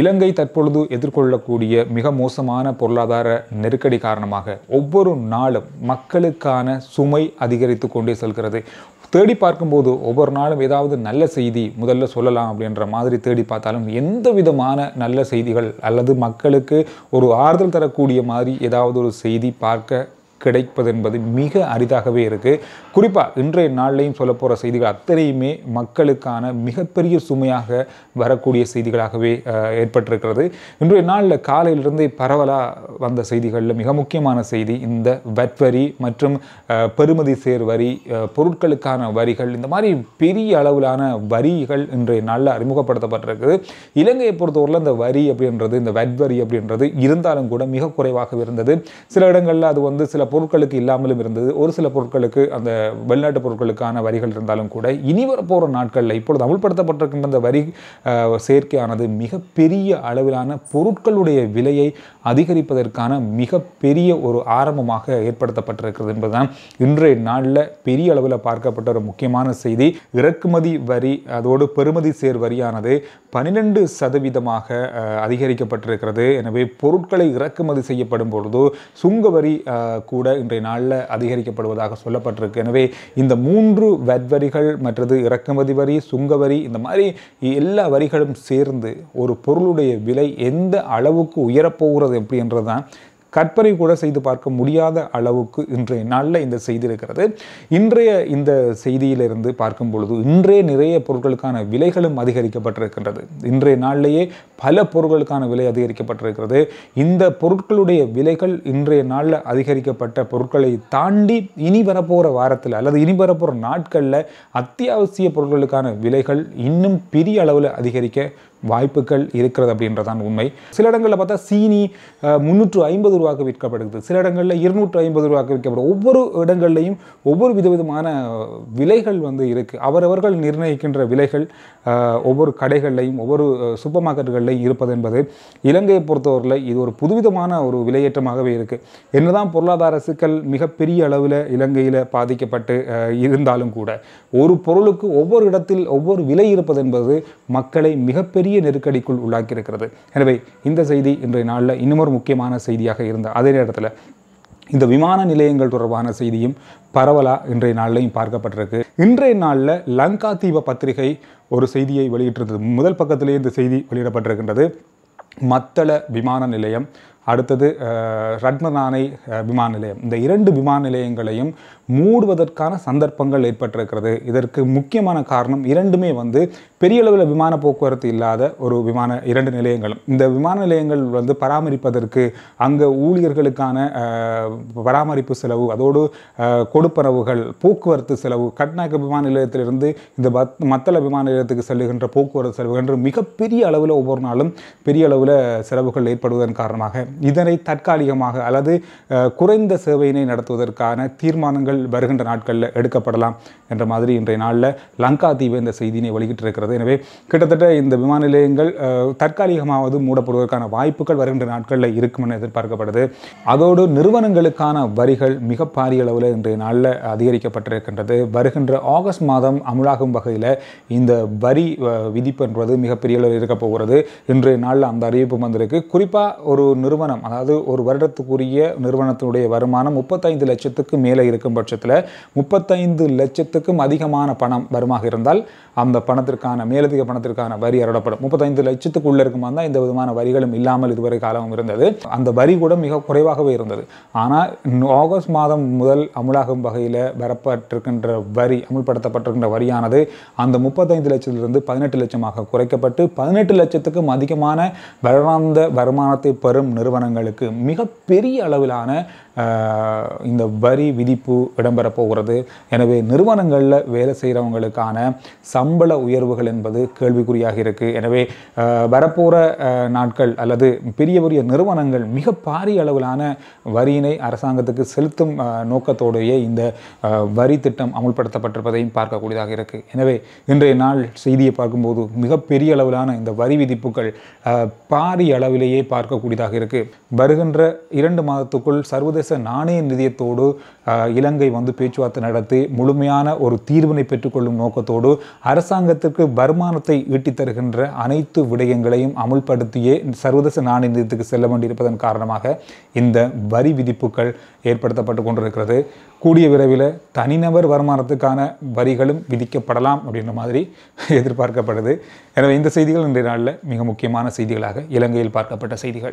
இலங்கை தற்பொழுது எதிர்கொள்ளக்கூடிய மிக மோசமான பொருளாதார நெருக்கடி காரணமாக ஒவ்வொரு நாளும் மக்களுக்கான சுமை அதிகரித்து கொண்டே செல்கிறது தேடி பார்க்கும்போது ஒவ்வொரு நாளும் ஏதாவது நல்ல செய்தி முதல்ல சொல்லலாம் அப்படின்ற மாதிரி தேடி பார்த்தாலும் எந்த விதமான நல்ல செய்திகள் அல்லது மக்களுக்கு ஒரு ஆறுதல் தரக்கூடிய மாதிரி ஏதாவது ஒரு செய்தி பார்க்க கிடைப்பது என்பது மிக அரிதாகவே இருக்குது குறிப்பாக இன்றைய நாள்லையும் சொல்ல போகிற செய்திகள் அத்தனையுமே மக்களுக்கான மிகப்பெரிய சுமையாக வரக்கூடிய செய்திகளாகவே ஏற்பட்டிருக்கிறது இன்றைய நாளில் காலையிலிருந்து பரவலாக வந்த செய்திகளில் மிக முக்கியமான செய்தி இந்த வரி மற்றும் பெருமதி சேர் வரி பொருட்களுக்கான வரிகள் இந்த மாதிரி பெரிய அளவிலான வரிகள் இன்றைய நாளில் அறிமுகப்படுத்தப்பட்டிருக்குது இலங்கையை பொறுத்தவரையில் இந்த வரி அப்படின்றது இந்த வரி அப்படின்றது இருந்தாலும் கூட மிக குறைவாக இருந்தது சில இடங்களில் அது வந்து சில பொருட்களுக்கு இல்லாமலும் இருந்தது ஒரு சில பொருட்களுக்கு அந்த வெளிநாட்டு பொருட்களுக்கான வரிகள் இருந்தாலும் கூட இனி வரப்போகிற நாட்களில் இப்பொழுது அமுல்படுத்தப்பட்டிருக்கின்ற அந்த வரி சேர்க்கையானது மிகப்பெரிய அளவிலான பொருட்களுடைய விலையை அதிகரிப்பதற்கான மிகப்பெரிய ஒரு ஆரம்பமாக ஏற்படுத்தப்பட்டிருக்கிறது என்பதுதான் இன்றைய நாளில் பெரிய அளவில் பார்க்கப்பட்ட ஒரு முக்கியமான செய்தி இறக்குமதி வரி அதோடு பெறுமதி சேர் வரியானது பனிரெண்டு சதவீதமாக அதிகரிக்கப்பட்டிருக்கிறது எனவே பொருட்களை இறக்குமதி செய்யப்படும் பொழுது சுங்க வரி கூட இன்றைய நாளில் அதிகரிக்கப்படுவதாக சொல்லப்பட்டிருக்கு எனவே இந்த மூன்று வரிகள் மற்றது இறக்குமதி வரி சுங்க வரி இந்த மாதிரி எல்லா வரிகளும் சேர்ந்து ஒரு பொருளுடைய விலை எந்த அளவுக்கு உயரப்போகிறது பார்ப்பது எப்படி என்றது தான் கற்பனை கூட செய்து பார்க்க முடியாத அளவுக்கு இன்றைய நாளில் இந்த செய்தி இருக்கிறது இன்றைய இந்த செய்தியிலிருந்து பார்க்கும் பொழுது இன்றைய நிறைய பொருட்களுக்கான விலைகளும் அதிகரிக்கப்பட்டிருக்கின்றது இன்றைய நாளிலேயே பல பொருட்களுக்கான விலை அதிகரிக்கப்பட்டிருக்கிறது இந்த பொருட்களுடைய விலைகள் இன்றைய நாளில் அதிகரிக்கப்பட்ட பொருட்களை தாண்டி இனி வரப்போகிற வாரத்தில் அல்லது இனி வரப்போகிற நாட்களில் அத்தியாவசிய பொருட்களுக்கான விலைகள் இன்னும் பெரிய அளவில் அதிகரிக்க வாய்ப்புகள் இருக்கிறது அப்படின்றதான் உண்மை சில இடங்களில் பார்த்தா சீனி முந்நூற்று ஐம்பது ரூபாய்க்கு விற்கப்படுது சில இடங்களில் இருநூற்று ஐம்பது ரூபாய்க்கு விற்கப்படும் ஒவ்வொரு இடங்கள்லையும் ஒவ்வொரு விதவிதமான விலைகள் வந்து இருக்குது அவரவர்கள் நிர்ணயிக்கின்ற விலைகள் ஒவ்வொரு கடைகள்லையும் ஒவ்வொரு சூப்பர் மார்க்கெட்டுகள்லையும் இருப்பது என்பது இலங்கையை பொறுத்தவரையில் இது ஒரு புதுவிதமான ஒரு விலையேற்றமாகவே இருக்குது என்னதான் பொருளாதார சிக்கல் மிகப்பெரிய அளவில் இலங்கையில் பாதிக்கப்பட்டு இருந்தாலும் கூட ஒரு பொருளுக்கு ஒவ்வொரு இடத்தில் ஒவ்வொரு விலை இருப்பது என்பது மக்களை மிகப்பெரிய பெரிய நெருக்கடிக்குள் உள்ளாக்கியிருக்கிறது எனவே இந்த செய்தி இன்றைய நாளில் இன்னமொரு முக்கியமான செய்தியாக இருந்த அதே நேரத்தில் இந்த விமான நிலையங்கள் தொடர்பான செய்தியும் பரவலாக இன்றைய நாளிலையும் பார்க்கப்பட்டிருக்கு இன்றைய நாளில் லங்கா தீப பத்திரிகை ஒரு செய்தியை வெளியிட்டிருந்தது முதல் பக்கத்திலே இந்த செய்தி வெளியிடப்பட்டிருக்கின்றது மத்தள விமான நிலையம் அடுத்தது ரட்மதானை விமான நிலையம் இந்த இரண்டு விமான நிலையங்களையும் மூடுவதற்கான சந்தர்ப்பங்கள் ஏற்பட்டிருக்கிறது இதற்கு முக்கியமான காரணம் இரண்டுமே வந்து பெரிய அளவில் விமான போக்குவரத்து இல்லாத ஒரு விமான இரண்டு நிலையங்களும் இந்த விமான நிலையங்கள் வந்து பராமரிப்பதற்கு அங்கே ஊழியர்களுக்கான பராமரிப்பு செலவு அதோடு கொடுப்பனவுகள் போக்குவரத்து செலவு கட்நாயக்க விமான நிலையத்திலிருந்து இந்த மத்தள விமான நிலையத்துக்கு செல்லுகின்ற போக்குவரத்து செலவுகள் மிகப்பெரிய அளவில் ஒவ்வொரு நாளும் பெரிய அளவில் செலவுகள் ஏற்படுவதன் காரணமாக இதனை தற்காலிகமாக அல்லது குறைந்த சேவையினை நடத்துவதற்கான தீர்மானங்கள் வருகின்ற நாட்களில் எடுக்கப்படலாம் என்ற மாதிரி இன்றைய நாளில் லங்கா தீவு இந்த செய்தியினை இருக்கிறது எனவே கிட்டத்தட்ட இந்த விமான நிலையங்கள் தற்காலிகமாவது மூடப்படுவதற்கான வாய்ப்புகள் வருகின்ற நாட்களில் இருக்கும் என எதிர்பார்க்கப்படுது அதோடு நிறுவனங்களுக்கான வரிகள் மிக பாரிய அளவில் இன்றைய நாளில் அதிகரிக்கப்பட்டிருக்கின்றது வருகின்ற ஆகஸ்ட் மாதம் அமுலாகும் வகையில் இந்த வரி விதிப்பு என்பது மிகப்பெரிய அளவில் இருக்க போகிறது இன்றைய நாளில் அந்த அறிவிப்பு வந்திருக்கு குறிப்பாக ஒரு நிறுவனம் நிறுவனம் அதாவது ஒரு வருடத்துக்குரிய நிறுவனத்தினுடைய வருமானம் முப்பத்தைந்து லட்சத்துக்கு மேலே இருக்கும் பட்சத்தில் முப்பத்தைந்து லட்சத்துக்கும் அதிகமான பணம் வருமாக இருந்தால் அந்த பணத்திற்கான மேலதிக பணத்திற்கான வரி அறப்படும் முப்பத்தைந்து லட்சத்துக்கு உள்ளே இருக்குமா தான் இந்த விதமான வரிகளும் இல்லாமல் இதுவரை காலமும் இருந்தது அந்த வரி கூட மிக குறைவாகவே இருந்தது ஆனால் ஆகஸ்ட் மாதம் முதல் அமுலாகும் வகையில் வரப்பட்டிருக்கின்ற வரி அமுல்படுத்தப்பட்டிருக்கின்ற வரியானது அந்த முப்பத்தைந்து லட்சத்திலிருந்து பதினெட்டு லட்சமாக குறைக்கப்பட்டு பதினெட்டு லட்சத்துக்கும் அதிகமான வருடாந்த வருமானத்தை பெறும் நிறுவனம் நிறுவனங்களுக்கு மிகப்பெரிய அளவிலான இந்த வரி விதிப்பு இடம்பெற போகிறது எனவே நிறுவனங்களில் வேலை செய்கிறவங்களுக்கான சம்பள உயர்வுகள் என்பது கேள்விக்குறியாக இருக்குது எனவே வரப்போகிற நாட்கள் அல்லது பெரிய பெரிய நிறுவனங்கள் மிக பாரிய அளவிலான வரியினை அரசாங்கத்துக்கு செலுத்தும் நோக்கத்தோடையே இந்த வரி திட்டம் அமுல்படுத்தப்பட்டிருப்பதையும் பார்க்கக்கூடியதாக இருக்குது எனவே இன்றைய நாள் செய்தியை பார்க்கும்போது மிகப்பெரிய அளவிலான இந்த வரி விதிப்புகள் பாரிய அளவிலேயே பார்க்கக்கூடியதாக இருக்குது வருகின்ற இரண்டு மாதத்துக்குள் சர்வதேச நாணய நிதியத்தோடு இலங்கை வந்து பேச்சுவார்த்தை நடத்தி முழுமையான ஒரு தீர்வினை பெற்றுக்கொள்ளும் நோக்கத்தோடு அரசாங்கத்திற்கு வருமானத்தை ஈட்டித் தருகின்ற அனைத்து விடயங்களையும் அமுல்படுத்தியே சர்வதேச நாணய நிதியத்துக்கு செல்ல வேண்டியிருப்பதன் காரணமாக இந்த வரி விதிப்புகள் ஏற்படுத்தப்பட்டு கொண்டிருக்கிறது கூடிய விரைவில் தனிநபர் வருமானத்துக்கான வரிகளும் விதிக்கப்படலாம் அப்படின்ற மாதிரி எதிர்பார்க்கப்படுது எனவே இந்த செய்திகள் இன்றைய நாளில் மிக முக்கியமான செய்திகளாக இலங்கையில் பார்க்கப்பட்ட செய்திகள்